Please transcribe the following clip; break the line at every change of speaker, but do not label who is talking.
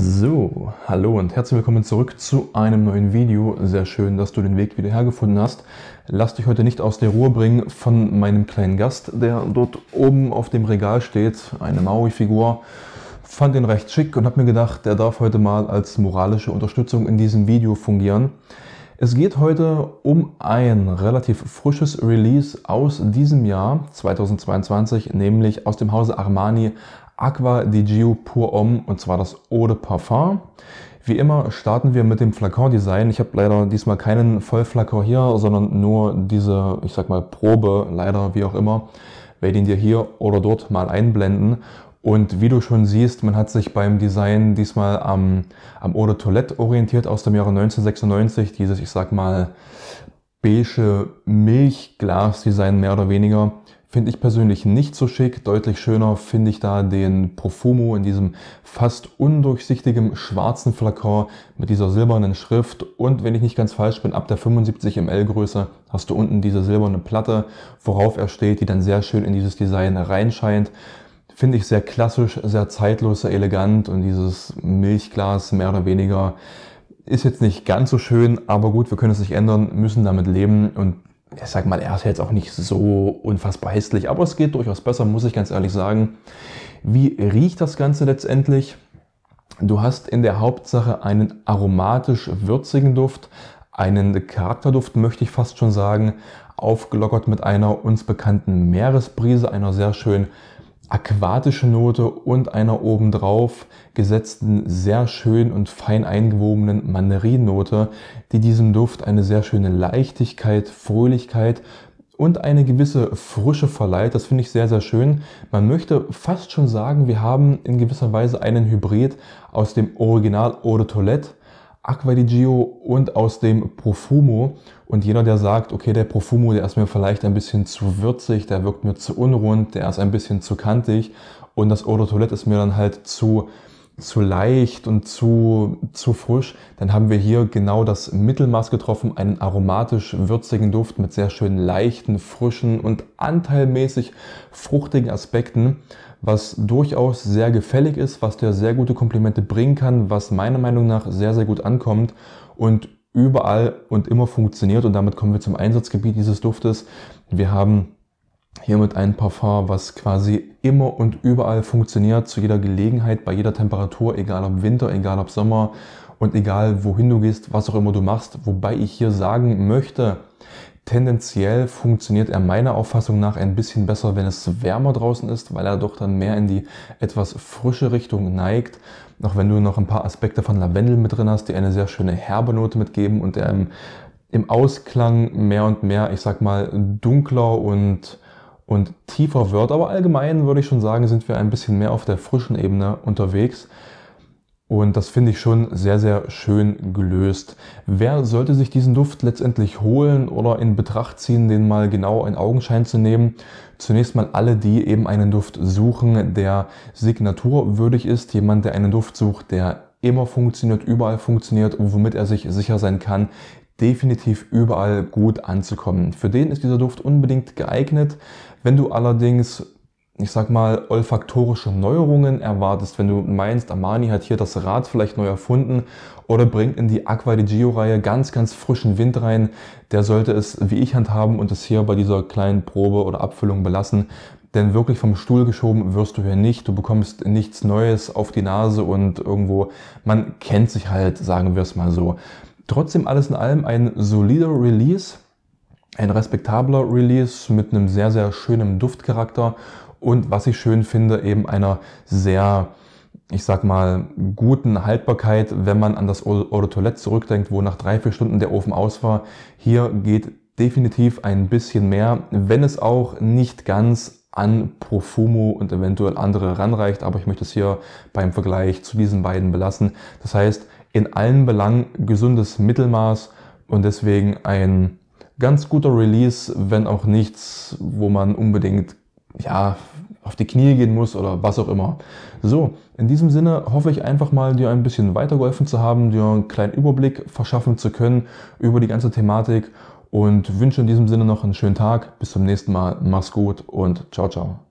So, hallo und herzlich willkommen zurück zu einem neuen Video. Sehr schön, dass du den Weg wieder hergefunden hast. Lass dich heute nicht aus der Ruhe bringen von meinem kleinen Gast, der dort oben auf dem Regal steht, eine Maui-Figur. Fand ihn recht schick und habe mir gedacht, er darf heute mal als moralische Unterstützung in diesem Video fungieren. Es geht heute um ein relativ frisches Release aus diesem Jahr 2022, nämlich aus dem Hause Armani Aqua di Gio Pur Homme und zwar das Eau de Parfum. Wie immer starten wir mit dem Flakon-Design. Ich habe leider diesmal keinen Vollflakon hier, sondern nur diese, ich sag mal, Probe, leider, wie auch immer, werde ihn dir hier oder dort mal einblenden. Und wie du schon siehst, man hat sich beim Design diesmal am, am Eau de Toilette orientiert aus dem Jahre 1996. Dieses, ich sag mal, beige Milchglas-Design mehr oder weniger Finde ich persönlich nicht so schick. Deutlich schöner finde ich da den Profumo in diesem fast undurchsichtigen schwarzen Flakon mit dieser silbernen Schrift. Und wenn ich nicht ganz falsch bin, ab der 75 ml Größe hast du unten diese silberne Platte, worauf er steht, die dann sehr schön in dieses Design reinscheint. Finde ich sehr klassisch, sehr zeitlos, sehr elegant und dieses Milchglas mehr oder weniger ist jetzt nicht ganz so schön, aber gut, wir können es nicht ändern, müssen damit leben und ich sag mal, er ist jetzt auch nicht so unfassbar hässlich, aber es geht durchaus besser, muss ich ganz ehrlich sagen. Wie riecht das Ganze letztendlich? Du hast in der Hauptsache einen aromatisch würzigen Duft, einen Charakterduft möchte ich fast schon sagen, aufgelockert mit einer uns bekannten Meeresbrise, einer sehr schönen aquatische Note und einer obendrauf gesetzten, sehr schön und fein eingewobenen Mandarinnote, die diesem Duft eine sehr schöne Leichtigkeit, Fröhlichkeit und eine gewisse Frische verleiht. Das finde ich sehr, sehr schön. Man möchte fast schon sagen, wir haben in gewisser Weise einen Hybrid aus dem Original Eau de Toilette Aqua di Gio und aus dem Profumo. Und jeder, der sagt, okay, der Profumo, der ist mir vielleicht ein bisschen zu würzig, der wirkt mir zu unrund, der ist ein bisschen zu kantig und das Eau de Toilette ist mir dann halt zu zu leicht und zu, zu frisch, dann haben wir hier genau das Mittelmaß getroffen, einen aromatisch würzigen Duft mit sehr schön leichten, frischen und anteilmäßig fruchtigen Aspekten, was durchaus sehr gefällig ist, was dir sehr gute Komplimente bringen kann, was meiner Meinung nach sehr, sehr gut ankommt und überall und immer funktioniert und damit kommen wir zum Einsatzgebiet dieses Duftes. Wir haben Hiermit ein Parfum, was quasi immer und überall funktioniert, zu jeder Gelegenheit, bei jeder Temperatur, egal ob Winter, egal ob Sommer und egal wohin du gehst, was auch immer du machst. Wobei ich hier sagen möchte, tendenziell funktioniert er meiner Auffassung nach ein bisschen besser, wenn es wärmer draußen ist, weil er doch dann mehr in die etwas frische Richtung neigt. Auch wenn du noch ein paar Aspekte von Lavendel mit drin hast, die eine sehr schöne herbe Note mitgeben und er im, im Ausklang mehr und mehr, ich sag mal, dunkler und und tiefer wird, aber allgemein würde ich schon sagen, sind wir ein bisschen mehr auf der frischen Ebene unterwegs. Und das finde ich schon sehr, sehr schön gelöst. Wer sollte sich diesen Duft letztendlich holen oder in Betracht ziehen, den mal genau in Augenschein zu nehmen? Zunächst mal alle, die eben einen Duft suchen, der signaturwürdig ist. Jemand, der einen Duft sucht, der immer funktioniert, überall funktioniert und womit er sich sicher sein kann, definitiv überall gut anzukommen. Für den ist dieser Duft unbedingt geeignet. Wenn du allerdings ich sag mal, olfaktorische Neuerungen erwartest, wenn du meinst, Armani hat hier das Rad vielleicht neu erfunden oder bringt in die Aqua di Gio-Reihe ganz, ganz frischen Wind rein, der sollte es wie ich handhaben und es hier bei dieser kleinen Probe oder Abfüllung belassen. Denn wirklich vom Stuhl geschoben wirst du hier nicht. Du bekommst nichts Neues auf die Nase und irgendwo, man kennt sich halt, sagen wir es mal so. Trotzdem alles in allem ein solider Release, ein respektabler Release mit einem sehr, sehr schönen Duftcharakter und was ich schön finde, eben einer sehr, ich sag mal, guten Haltbarkeit, wenn man an das Eau Toilette zurückdenkt, wo nach drei, vier Stunden der Ofen aus war. Hier geht definitiv ein bisschen mehr, wenn es auch nicht ganz an Profumo und eventuell andere ranreicht, aber ich möchte es hier beim Vergleich zu diesen beiden belassen. Das heißt, in allen Belangen gesundes Mittelmaß und deswegen ein ganz guter Release, wenn auch nichts, wo man unbedingt ja, auf die Knie gehen muss oder was auch immer. So, in diesem Sinne hoffe ich einfach mal, dir ein bisschen weitergeholfen zu haben, dir einen kleinen Überblick verschaffen zu können über die ganze Thematik und wünsche in diesem Sinne noch einen schönen Tag. Bis zum nächsten Mal. Mach's gut und ciao, ciao.